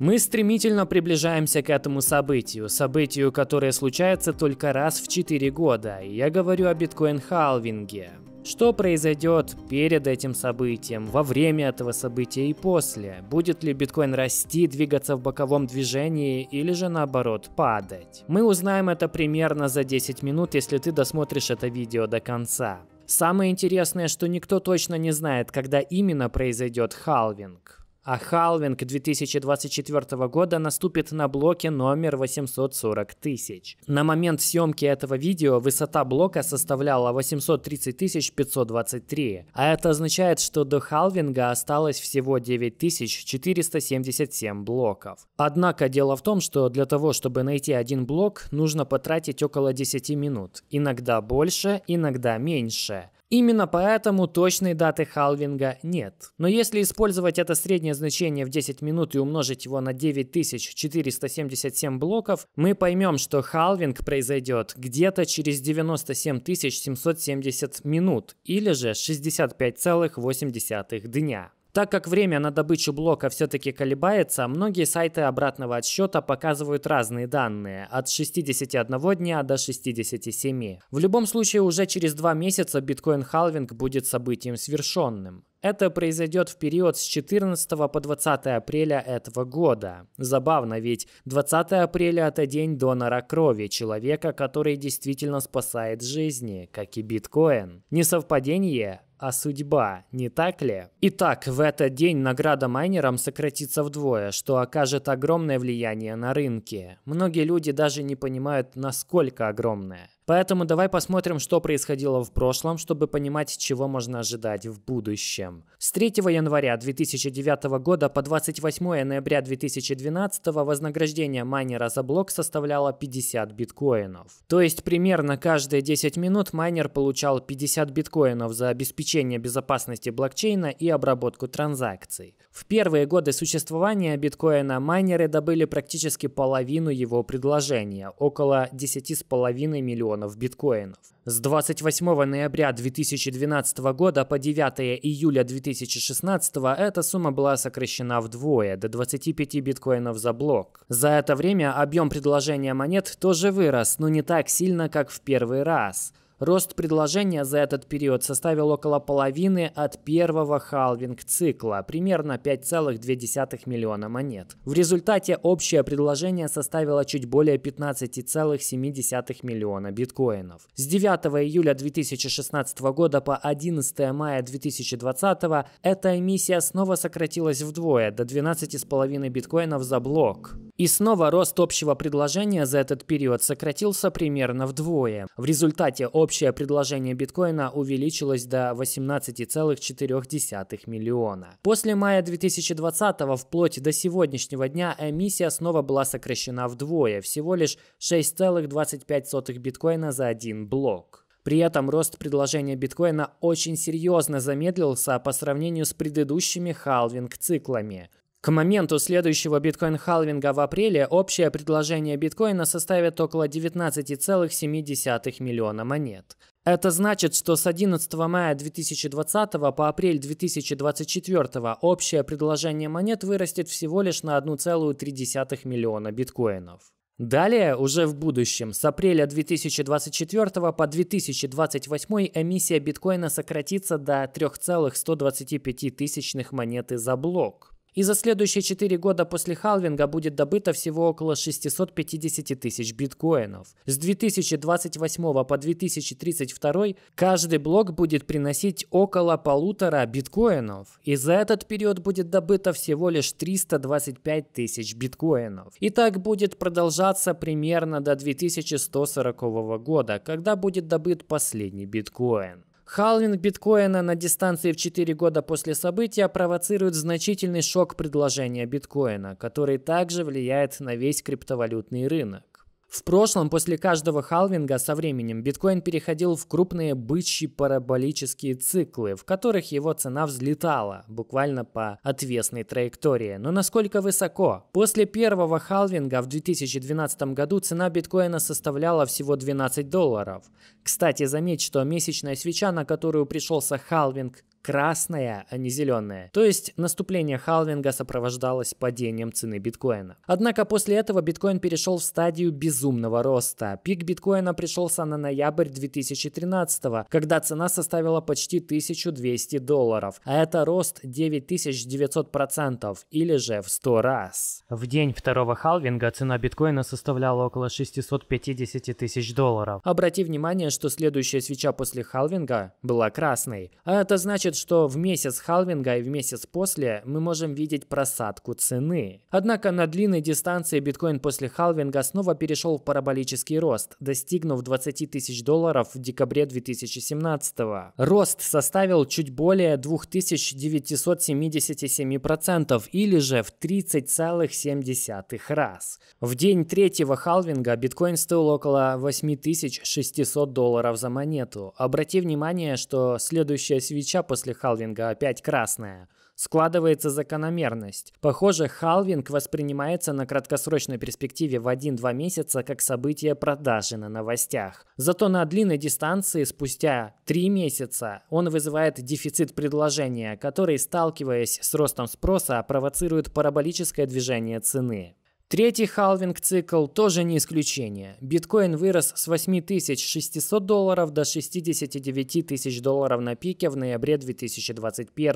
Мы стремительно приближаемся к этому событию, событию, которое случается только раз в 4 года, и я говорю о биткоин-халвинге. Что произойдет перед этим событием, во время этого события и после? Будет ли биткоин расти, двигаться в боковом движении или же наоборот падать? Мы узнаем это примерно за 10 минут, если ты досмотришь это видео до конца. Самое интересное, что никто точно не знает, когда именно произойдет халвинг а халвинг 2024 года наступит на блоке номер 840 тысяч. На момент съемки этого видео высота блока составляла 830 523, а это означает, что до халвинга осталось всего 9477 блоков. Однако дело в том, что для того, чтобы найти один блок, нужно потратить около 10 минут, иногда больше, иногда меньше. Именно поэтому точной даты халвинга нет. Но если использовать это среднее значение в 10 минут и умножить его на 9477 блоков, мы поймем, что халвинг произойдет где-то через 97770 минут или же 65,8 дня. Так как время на добычу блока все-таки колебается, многие сайты обратного отсчета показывают разные данные – от 61 дня до 67. В любом случае, уже через два месяца биткоин-халвинг будет событием свершенным. Это произойдет в период с 14 по 20 апреля этого года. Забавно, ведь 20 апреля – это день донора крови, человека, который действительно спасает жизни, как и биткоин. Не совпадение? а судьба, не так ли? Итак, в этот день награда майнерам сократится вдвое, что окажет огромное влияние на рынки. Многие люди даже не понимают, насколько огромное. Поэтому давай посмотрим, что происходило в прошлом, чтобы понимать, чего можно ожидать в будущем. С 3 января 2009 года по 28 ноября 2012 вознаграждение майнера за блок составляло 50 биткоинов. То есть примерно каждые 10 минут майнер получал 50 биткоинов за обеспечение безопасности блокчейна и обработку транзакций. В первые годы существования биткоина майнеры добыли практически половину его предложения, около 10,5 миллионов миллионов биткоинов. С 28 ноября 2012 года по 9 июля 2016 эта сумма была сокращена вдвое, до 25 биткоинов за блок. За это время объем предложения монет тоже вырос, но не так сильно, как в первый раз. Рост предложения за этот период составил около половины от первого халвинг-цикла, примерно 5,2 миллиона монет. В результате общее предложение составило чуть более 15,7 миллиона биткоинов. С 9 июля 2016 года по 11 мая 2020 эта эмиссия снова сократилась вдвое до 12,5 биткоинов за блок. И снова рост общего предложения за этот период сократился примерно вдвое. В результате общее предложение биткоина увеличилось до 18,4 миллиона. После мая 2020 вплоть до сегодняшнего дня эмиссия снова была сокращена вдвое, всего лишь 6,25 биткоина за один блок. При этом рост предложения биткоина очень серьезно замедлился по сравнению с предыдущими халвинг-циклами. К моменту следующего биткоин-халвинга в апреле общее предложение биткоина составит около 19,7 миллиона монет. Это значит, что с 11 мая 2020 по апрель 2024 общее предложение монет вырастет всего лишь на 1,3 миллиона биткоинов. Далее, уже в будущем, с апреля 2024 по 2028 эмиссия биткоина сократится до 3,125 монеты за блок и за следующие 4 года после халвинга будет добыто всего около 650 тысяч биткоинов. С 2028 по 2032 каждый блок будет приносить около полутора биткоинов, и за этот период будет добыто всего лишь 325 тысяч биткоинов. И так будет продолжаться примерно до 2140 года, когда будет добыт последний биткоин. Халвинг биткоина на дистанции в 4 года после события провоцирует значительный шок предложения биткоина, который также влияет на весь криптовалютный рынок. В прошлом, после каждого халвинга со временем, биткоин переходил в крупные бычьи параболические циклы, в которых его цена взлетала, буквально по отвесной траектории. Но насколько высоко? После первого халвинга в 2012 году цена биткоина составляла всего 12 долларов. Кстати, заметь, что месячная свеча, на которую пришелся халвинг, красная, а не зеленая. То есть наступление халвинга сопровождалось падением цены биткоина. Однако после этого биткоин перешел в стадию безумного роста. Пик биткоина пришелся на ноябрь 2013, когда цена составила почти 1200 долларов, а это рост 9900% или же в 100 раз. В день второго халвинга цена биткоина составляла около 650 тысяч долларов. Обрати внимание, что следующая свеча после халвинга была красной, а это значит, показывает, что в месяц халвинга и в месяц после мы можем видеть просадку цены. Однако на длинной дистанции биткоин после халвинга снова перешел в параболический рост, достигнув 20 тысяч долларов в декабре 2017 -го. Рост составил чуть более 2977% или же в 30,7 раз. В день третьего халвинга биткоин стоил около 8600 долларов за монету. Обрати внимание, что следующая свеча после после халвинга опять красная. Складывается закономерность. Похоже, халвинг воспринимается на краткосрочной перспективе в 1-2 месяца как событие продажи на новостях. Зато на длинной дистанции спустя 3 месяца он вызывает дефицит предложения, который, сталкиваясь с ростом спроса, провоцирует параболическое движение цены. Третий халвинг-цикл тоже не исключение. Биткоин вырос с 8600 долларов до 69 тысяч долларов на пике в ноябре 2021.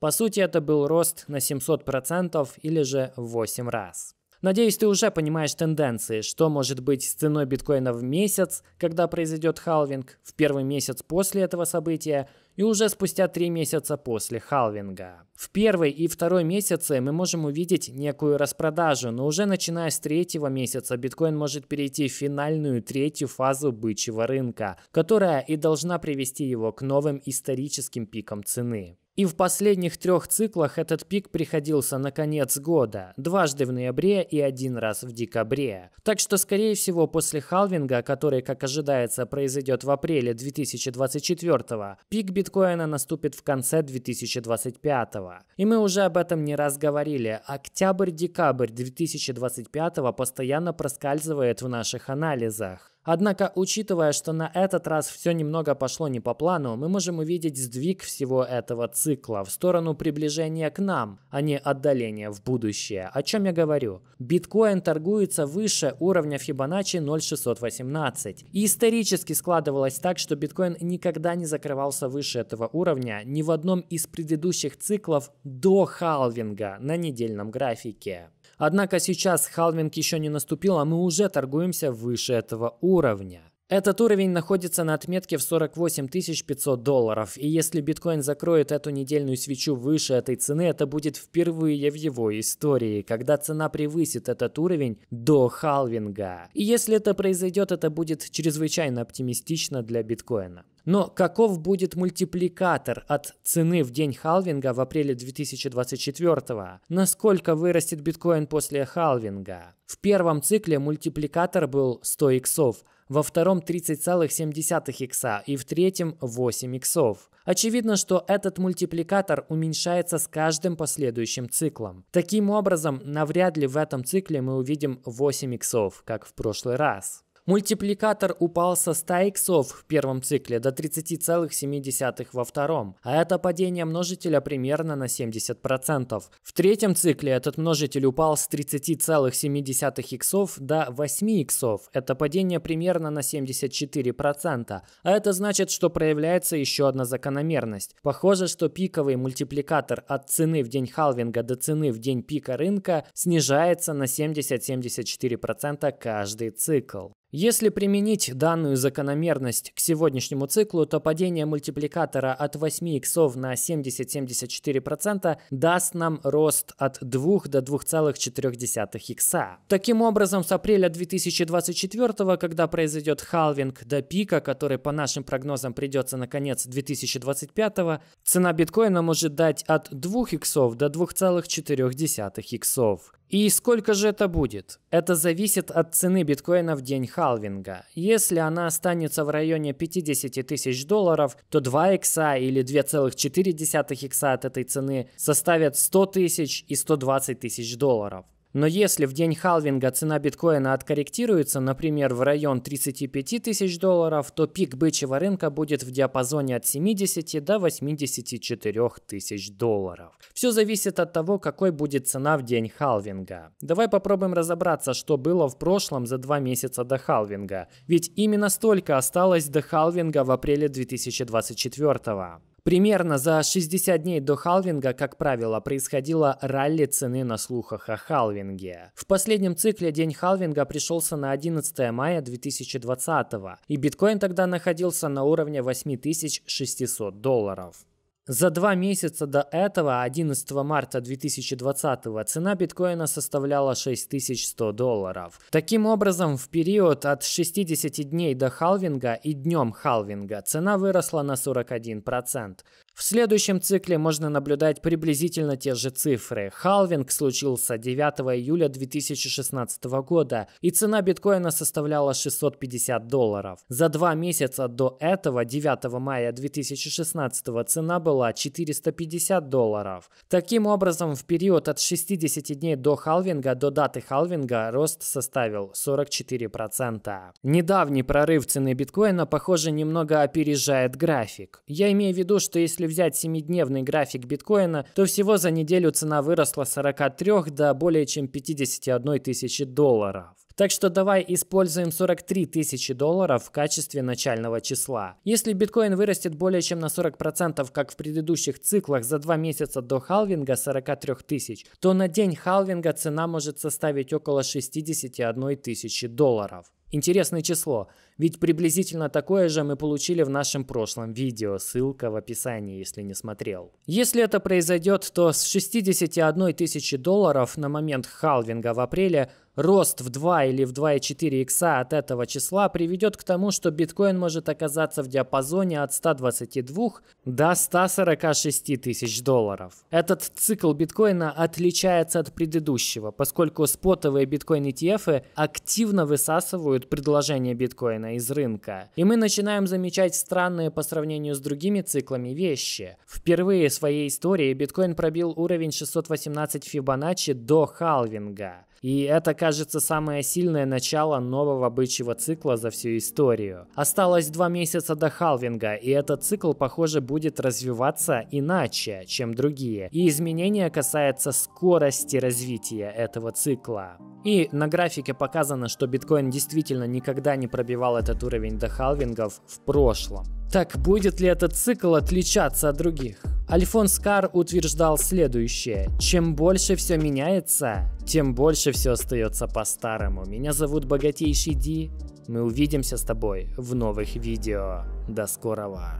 По сути, это был рост на 700% или же в 8 раз. Надеюсь, ты уже понимаешь тенденции, что может быть с ценой биткоина в месяц, когда произойдет халвинг, в первый месяц после этого события и уже спустя три месяца после халвинга. В первый и второй месяцы мы можем увидеть некую распродажу, но уже начиная с третьего месяца биткоин может перейти в финальную третью фазу бычьего рынка, которая и должна привести его к новым историческим пикам цены. И в последних трех циклах этот пик приходился на конец года, дважды в ноябре и один раз в декабре. Так что, скорее всего, после халвинга, который, как ожидается, произойдет в апреле 2024, пик биткоина наступит в конце 2025. И мы уже об этом не раз говорили. Октябрь-декабрь 2025 постоянно проскальзывает в наших анализах. Однако, учитывая, что на этот раз все немного пошло не по плану, мы можем увидеть сдвиг всего этого цикла в сторону приближения к нам, а не отдаления в будущее. О чем я говорю? Биткоин торгуется выше уровня Fibonacci 0.618. И исторически складывалось так, что биткоин никогда не закрывался выше этого уровня ни в одном из предыдущих циклов до халвинга на недельном графике. Однако сейчас халвинг еще не наступил, а мы уже торгуемся выше этого уровня. Этот уровень находится на отметке в 48 500 долларов, и если биткоин закроет эту недельную свечу выше этой цены, это будет впервые в его истории, когда цена превысит этот уровень до халвинга. И если это произойдет, это будет чрезвычайно оптимистично для биткоина. Но каков будет мультипликатор от цены в день халвинга в апреле 2024? Насколько вырастет биткоин после халвинга? В первом цикле мультипликатор был 100 иксов – во втором 30,7 икса и в третьем 8 иксов. Очевидно, что этот мультипликатор уменьшается с каждым последующим циклом. Таким образом, навряд ли в этом цикле мы увидим 8 иксов, как в прошлый раз. Мультипликатор упал со 100 иксов в первом цикле до 30,7 во втором, а это падение множителя примерно на 70%. В третьем цикле этот множитель упал с 30,7 иксов до 8 иксов, это падение примерно на 74%, а это значит, что проявляется еще одна закономерность. Похоже, что пиковый мультипликатор от цены в день халвинга до цены в день пика рынка снижается на 70-74% каждый цикл. Если применить данную закономерность к сегодняшнему циклу, то падение мультипликатора от 8 иксов на 70-74% даст нам рост от 2 до 2,4 икса. Таким образом, с апреля 2024, когда произойдет халвинг до пика, который по нашим прогнозам придется на конец 2025, цена биткоина может дать от 2 иксов до 2,4 иксов. И сколько же это будет? Это зависит от цены биткоина в день халвинга. Если она останется в районе 50 тысяч долларов, то 2 икса или 2,4 икса от этой цены составят 100 тысяч и 120 тысяч долларов. Но если в день халвинга цена биткоина откорректируется, например, в район 35 тысяч долларов, то пик бычьего рынка будет в диапазоне от 70 до 84 тысяч долларов. Все зависит от того, какой будет цена в день халвинга. Давай попробуем разобраться, что было в прошлом за два месяца до халвинга. Ведь именно столько осталось до халвинга в апреле 2024. Примерно за 60 дней до халвинга, как правило, происходило ралли цены на слухах о халвинге. В последнем цикле день халвинга пришелся на 11 мая 2020 и биткоин тогда находился на уровне 8600 долларов. За два месяца до этого, 11 марта 2020, цена биткоина составляла 6100 долларов. Таким образом, в период от 60 дней до халвинга и днем халвинга цена выросла на 41%. В следующем цикле можно наблюдать приблизительно те же цифры. Халвинг случился 9 июля 2016 года, и цена биткоина составляла 650 долларов. За два месяца до этого, 9 мая 2016, цена была 450 долларов. Таким образом, в период от 60 дней до халвинга до даты халвинга рост составил 44%. Недавний прорыв цены биткоина, похоже, немного опережает график. Я имею в виду, что если взять семидневный график биткоина, то всего за неделю цена выросла с 43 до более чем 51 тысячи долларов. Так что давай используем 43 тысячи долларов в качестве начального числа. Если биткоин вырастет более чем на 40%, как в предыдущих циклах за два месяца до халвинга 43 тысяч, то на день халвинга цена может составить около 61 тысячи долларов. Интересное число. Ведь приблизительно такое же мы получили в нашем прошлом видео, ссылка в описании, если не смотрел. Если это произойдет, то с 61 тысячи долларов на момент халвинга в апреле Рост в 2 или в 2,4 икса от этого числа приведет к тому, что биткоин может оказаться в диапазоне от 122 до 146 тысяч долларов. Этот цикл биткоина отличается от предыдущего, поскольку спотовые биткоин ETF активно высасывают предложение биткоина выведена из рынка. И мы начинаем замечать странные по сравнению с другими циклами вещи. Впервые в своей истории биткоин пробил уровень 618 Fibonacci до халвинга. И это, кажется, самое сильное начало нового бычьего цикла за всю историю. Осталось два месяца до халвинга, и этот цикл, похоже, будет развиваться иначе, чем другие. И изменения касаются скорости развития этого цикла. И на графике показано, что биткоин действительно никогда не пробивал этот уровень до халвингов в прошлом. Так будет ли этот цикл отличаться от других? Альфонс Кар утверждал следующее. «Чем больше все меняется, тем больше все остается по-старому. Меня зовут Богатейший Ди. Мы увидимся с тобой в новых видео. До скорого!»